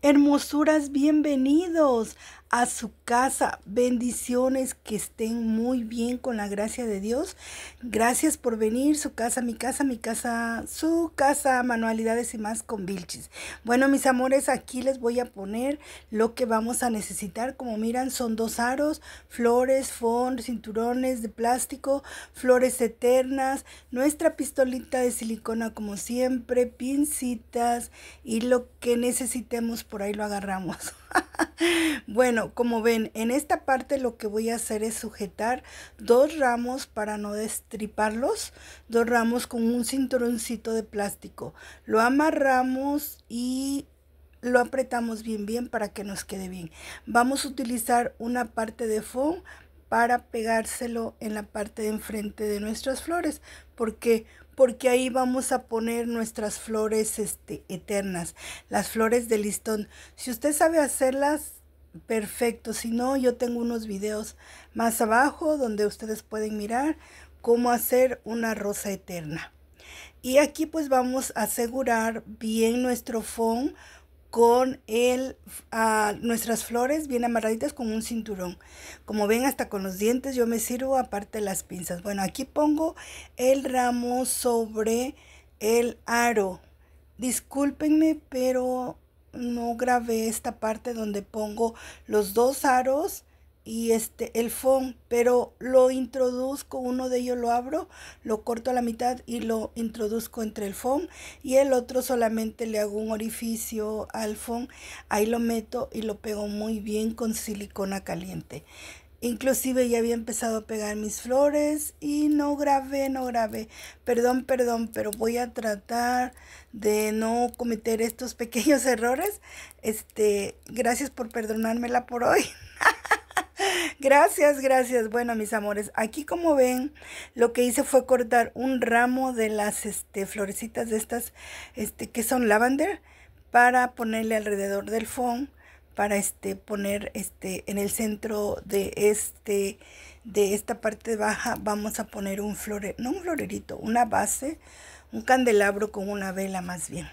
Hermosuras, bienvenidos a su casa. Bendiciones, que estén muy bien con la gracia de Dios. Gracias por venir, su casa, mi casa, mi casa, su casa, manualidades y más con Vilchis. Bueno, mis amores, aquí les voy a poner lo que vamos a necesitar. Como miran, son dos aros, flores, fond, cinturones de plástico, flores eternas, nuestra pistolita de silicona como siempre, pincitas y lo que necesitemos por ahí lo agarramos. bueno, como ven, en esta parte lo que voy a hacer es sujetar dos ramos para no destriparlos, dos ramos con un cinturoncito de plástico. Lo amarramos y lo apretamos bien bien para que nos quede bien. Vamos a utilizar una parte de foam para pegárselo en la parte de enfrente de nuestras flores. porque porque ahí vamos a poner nuestras flores este, eternas, las flores de listón. Si usted sabe hacerlas, perfecto. Si no, yo tengo unos videos más abajo donde ustedes pueden mirar cómo hacer una rosa eterna. Y aquí pues vamos a asegurar bien nuestro fondo con el, a ah, nuestras flores bien amarraditas con un cinturón. Como ven, hasta con los dientes yo me sirvo aparte de las pinzas. Bueno, aquí pongo el ramo sobre el aro. Discúlpenme, pero no grabé esta parte donde pongo los dos aros y este el fondo pero lo introduzco, uno de ellos lo abro, lo corto a la mitad y lo introduzco entre el fondo y el otro solamente le hago un orificio al fondo ahí lo meto y lo pego muy bien con silicona caliente. Inclusive ya había empezado a pegar mis flores y no grabé, no grabé. Perdón, perdón, pero voy a tratar de no cometer estos pequeños errores. Este, gracias por perdonármela por hoy. Gracias, gracias. Bueno, mis amores, aquí como ven, lo que hice fue cortar un ramo de las este, florecitas de estas, este, que son lavender, para ponerle alrededor del fondo para este poner este en el centro de este de esta parte baja vamos a poner un flore no un florerito una base un candelabro con una vela más bien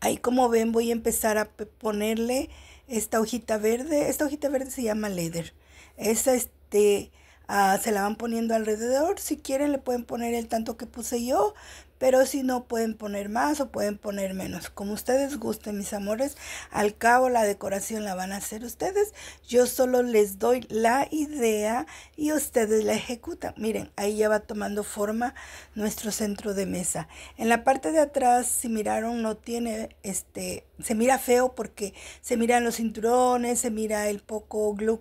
ahí como ven voy a empezar a ponerle esta hojita verde, esta hojita verde se llama leather. Esa este, ah, se la van poniendo alrededor. Si quieren le pueden poner el tanto que puse yo, pero si no pueden poner más o pueden poner menos, como ustedes gusten, mis amores, al cabo la decoración la van a hacer ustedes, yo solo les doy la idea y ustedes la ejecutan. Miren, ahí ya va tomando forma nuestro centro de mesa. En la parte de atrás, si miraron, no tiene este se mira feo porque se miran los cinturones, se mira el poco glue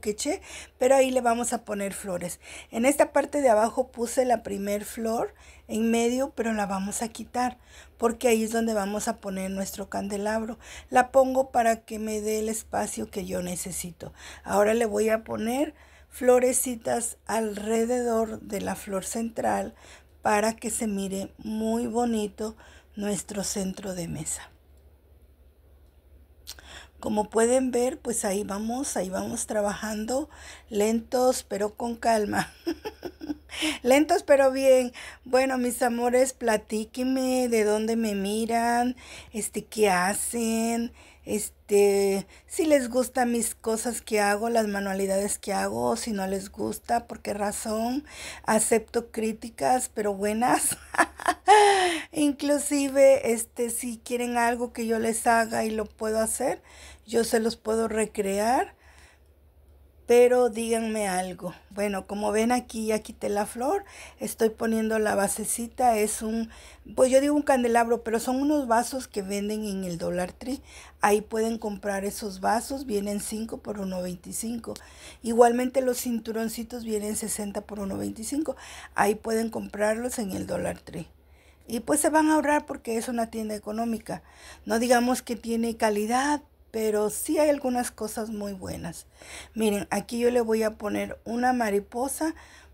pero ahí le vamos a poner flores. En esta parte de abajo puse la primer flor, en medio, pero la vamos a quitar porque ahí es donde vamos a poner nuestro candelabro. La pongo para que me dé el espacio que yo necesito. Ahora le voy a poner florecitas alrededor de la flor central para que se mire muy bonito nuestro centro de mesa. Como pueden ver, pues ahí vamos, ahí vamos trabajando lentos pero con calma. lentos pero bien. Bueno, mis amores, platíquenme de dónde me miran, este, qué hacen, este, si les gusta mis cosas que hago, las manualidades que hago, si no les gusta, por qué razón, acepto críticas, pero buenas. Inclusive, este, si quieren algo que yo les haga y lo puedo hacer, yo se los puedo recrear pero díganme algo. Bueno, como ven aquí ya quité la flor, estoy poniendo la basecita, es un, pues yo digo un candelabro, pero son unos vasos que venden en el Dollar Tree. Ahí pueden comprar esos vasos, vienen 5 por 1.25. Igualmente los cinturoncitos vienen 60 por 1.25. Ahí pueden comprarlos en el Dollar Tree. Y pues se van a ahorrar porque es una tienda económica. No digamos que tiene calidad, pero sí hay algunas cosas muy buenas. Miren, aquí yo le voy a poner una mariposa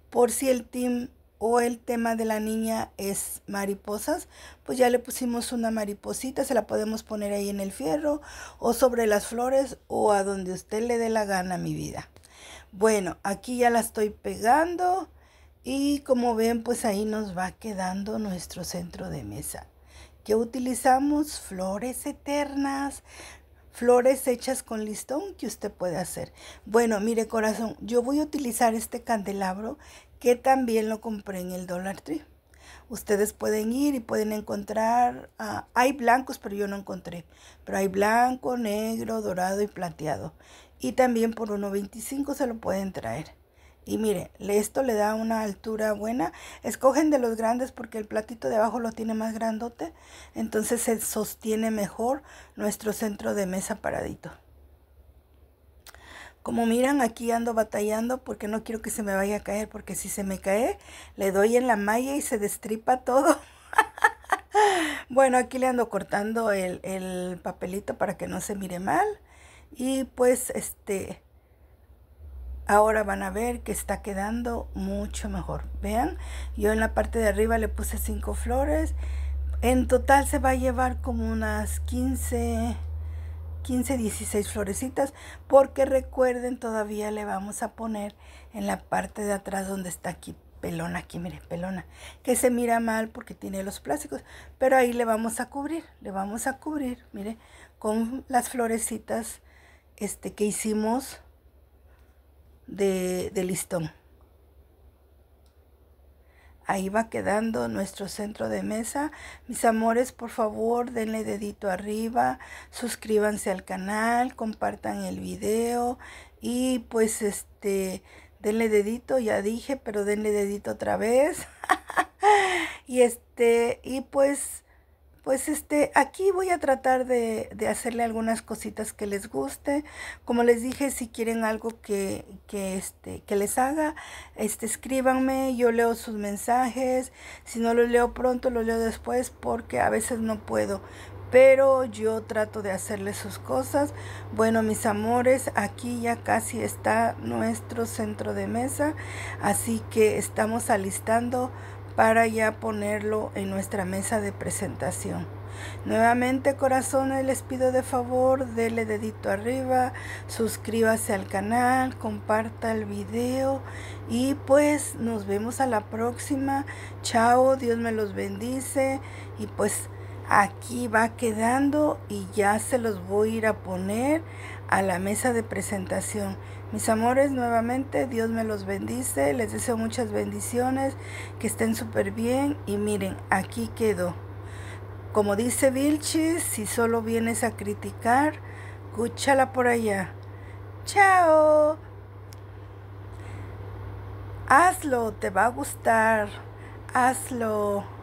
por si el team o el tema de la niña es mariposas, pues ya le pusimos una mariposita, se la podemos poner ahí en el fierro o sobre las flores o a donde usted le dé la gana, mi vida. Bueno, aquí ya la estoy pegando y como ven, pues ahí nos va quedando nuestro centro de mesa. Que utilizamos flores eternas, flores hechas con listón que usted puede hacer. Bueno, mire corazón, yo voy a utilizar este candelabro que también lo compré en el Dollar Tree. Ustedes pueden ir y pueden encontrar, ah, hay blancos, pero yo no encontré, pero hay blanco, negro, dorado y plateado. Y también por 1.25 se lo pueden traer. Y mire, esto le da una altura buena. Escogen de los grandes porque el platito de abajo lo tiene más grandote. Entonces se sostiene mejor nuestro centro de mesa paradito. Como miran, aquí ando batallando porque no quiero que se me vaya a caer. Porque si se me cae, le doy en la malla y se destripa todo. bueno, aquí le ando cortando el, el papelito para que no se mire mal. Y pues este Ahora van a ver que está quedando mucho mejor. Vean, yo en la parte de arriba le puse cinco flores. En total se va a llevar como unas 15, 15, 16 florecitas. Porque recuerden, todavía le vamos a poner en la parte de atrás donde está aquí pelona aquí, miren, pelona, que se mira mal porque tiene los plásticos, pero ahí le vamos a cubrir, le vamos a cubrir, mire, con las florecitas este, que hicimos de, listón. Ahí va quedando nuestro centro de mesa. Mis amores, por favor, denle dedito arriba, suscríbanse al canal, compartan el video y pues este, denle dedito, ya dije, pero denle dedito otra vez. y este, y pues pues este, aquí voy a tratar de, hacerle algunas cositas que les guste. Como les dije, si quieren algo que, que, este, que les haga, este, escríbanme, yo leo sus mensajes. Si no lo leo pronto, lo leo después porque a veces no puedo. Pero yo trato de hacerle sus cosas. Bueno, mis amores, aquí ya casi está nuestro centro de mesa. Así que estamos alistando para ya ponerlo en nuestra mesa de presentación. Nuevamente corazones les pido de favor, Denle dedito arriba, suscríbase al canal, comparta el video y pues nos vemos a la próxima. Chao, Dios me los bendice y pues aquí va quedando y ya se los voy a ir a poner a la mesa de presentación. Mis amores, nuevamente Dios me los bendice, les deseo muchas bendiciones, que estén súper bien y miren, aquí quedó. Como dice Vilchis, si solo vienes a criticar, cúchala por allá. Chao. Hazlo, te va a gustar. Hazlo.